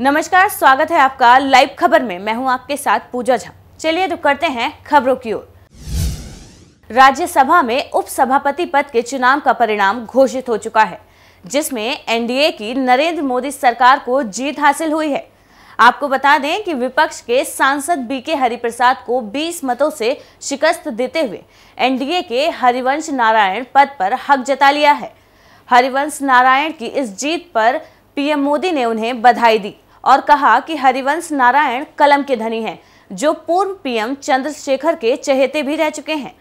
नमस्कार स्वागत है आपका लाइव खबर में मैं हूं आपके साथ पूजा झा चलिए तो करते हैं खबरों की ओर राज्यसभा में उपसभापति पद के चुनाव का परिणाम घोषित हो चुका है जिसमें एनडीए की नरेंद्र मोदी सरकार को जीत हासिल हुई है आपको बता दें कि विपक्ष के सांसद बीके हरिप्रसाद को 20 मतों से शिकस्त देते हुए एनडीए के हरिवंश नारायण पद पर हक जता लिया है हरिवंश नारायण की इस जीत पर पीएम मोदी ने उन्हें बधाई दी और कहा कि हरिवंश नारायण कलम के धनी हैं जो पूर्व पीएम चंद्रशेखर के चहेते भी रह चुके हैं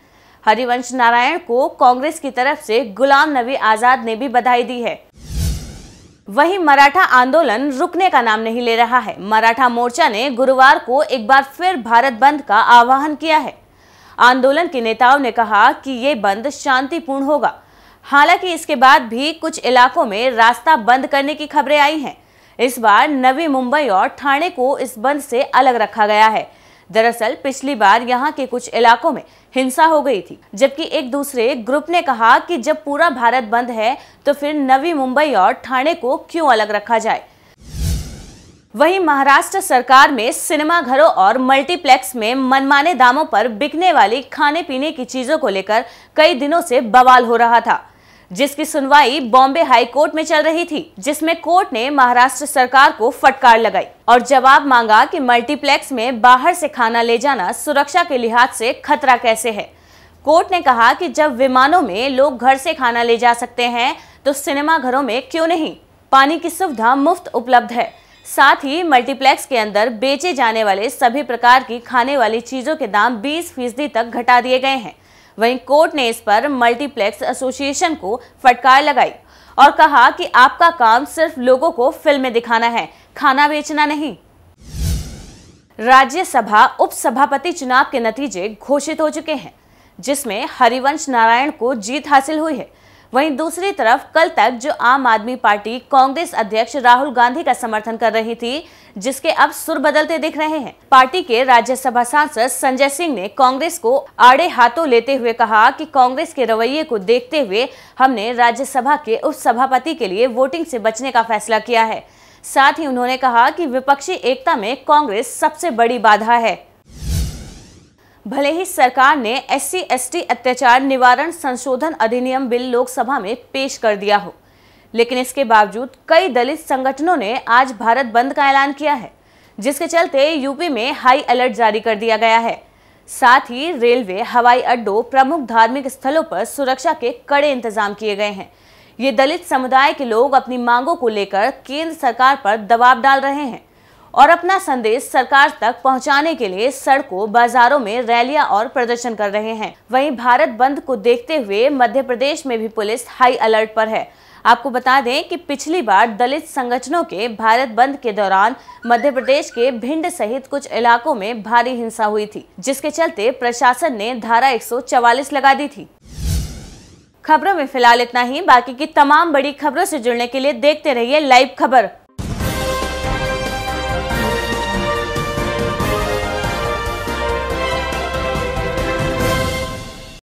हरिवंश नारायण को कांग्रेस की तरफ से गुलाम नबी आजाद ने भी बधाई दी है वहीं मराठा आंदोलन रुकने का नाम नहीं ले रहा है मराठा मोर्चा ने गुरुवार को एक बार फिर भारत बंद का आह्वान किया है आंदोलन के नेताओं ने कहा कि ये बंद शांतिपूर्ण होगा हालांकि इसके बाद भी कुछ इलाकों में रास्ता बंद करने की खबरें आई हैं इस बार नवी मुंबई और ठाणे को इस बंद से अलग रखा गया है दरअसल पिछली बार यहाँ के कुछ इलाकों में हिंसा हो गई थी जबकि एक दूसरे ग्रुप ने कहा कि जब पूरा भारत बंद है तो फिर नवी मुंबई और ठाणे को क्यों अलग रखा जाए वहीं महाराष्ट्र सरकार में सिनेमा घरों और मल्टीप्लेक्स में मनमाने दामों पर बिकने वाली खाने पीने की चीजों को लेकर कई दिनों से बवाल हो रहा था जिसकी सुनवाई बॉम्बे हाई कोर्ट में चल रही थी जिसमें कोर्ट ने महाराष्ट्र सरकार को फटकार लगाई और जवाब मांगा कि मल्टीप्लेक्स में बाहर से खाना ले जाना सुरक्षा के लिहाज से खतरा कैसे है कोर्ट ने कहा कि जब विमानों में लोग घर से खाना ले जा सकते हैं तो सिनेमा घरों में क्यों नहीं पानी की सुविधा मुफ्त उपलब्ध है साथ ही मल्टीप्लेक्स के अंदर बेचे जाने वाले सभी प्रकार की खाने वाली चीज़ों के दाम 20 फीसदी तक घटा दिए गए हैं वहीं कोर्ट ने इस पर मल्टीप्लेक्स एसोसिएशन को फटकार लगाई और कहा कि आपका काम सिर्फ लोगों को फिल्में दिखाना है खाना बेचना नहीं राज्यसभा उपसभापति चुनाव के नतीजे घोषित हो चुके हैं जिसमें हरिवंश नारायण को जीत हासिल हुई है वहीं दूसरी तरफ कल तक जो आम आदमी पार्टी कांग्रेस अध्यक्ष राहुल गांधी का समर्थन कर रही थी जिसके अब सुर बदलते दिख रहे हैं पार्टी के राज्यसभा सांसद संजय सिंह ने कांग्रेस को आड़े हाथों लेते हुए कहा कि कांग्रेस के रवैये को देखते हुए हमने राज्यसभा के उप सभापति के लिए वोटिंग से बचने का फैसला किया है साथ ही उन्होंने कहा कि विपक्षी एकता में कांग्रेस सबसे बड़ी बाधा है भले ही सरकार ने एस सी अत्याचार निवारण संशोधन अधिनियम बिल लोकसभा में पेश कर दिया हो लेकिन इसके बावजूद कई दलित संगठनों ने आज भारत बंद का ऐलान किया है जिसके चलते यूपी में हाई अलर्ट जारी कर दिया गया है साथ ही रेलवे हवाई अड्डों प्रमुख धार्मिक स्थलों पर सुरक्षा के कड़े इंतजाम किए गए हैं ये दलित समुदाय के लोग अपनी मांगों को लेकर केंद्र सरकार पर दबाव डाल रहे हैं और अपना संदेश सरकार तक पहुंचाने के लिए सड़कों बाजारों में रैलियां और प्रदर्शन कर रहे हैं वहीं भारत बंद को देखते हुए मध्य प्रदेश में भी पुलिस हाई अलर्ट पर है आपको बता दें कि पिछली बार दलित संगठनों के भारत बंद के दौरान मध्य प्रदेश के भिंड सहित कुछ इलाकों में भारी हिंसा हुई थी जिसके चलते प्रशासन ने धारा एक लगा दी थी खबरों में फिलहाल इतना ही बाकी की तमाम बड़ी खबरों से जुड़ने के लिए देखते रहिए लाइव खबर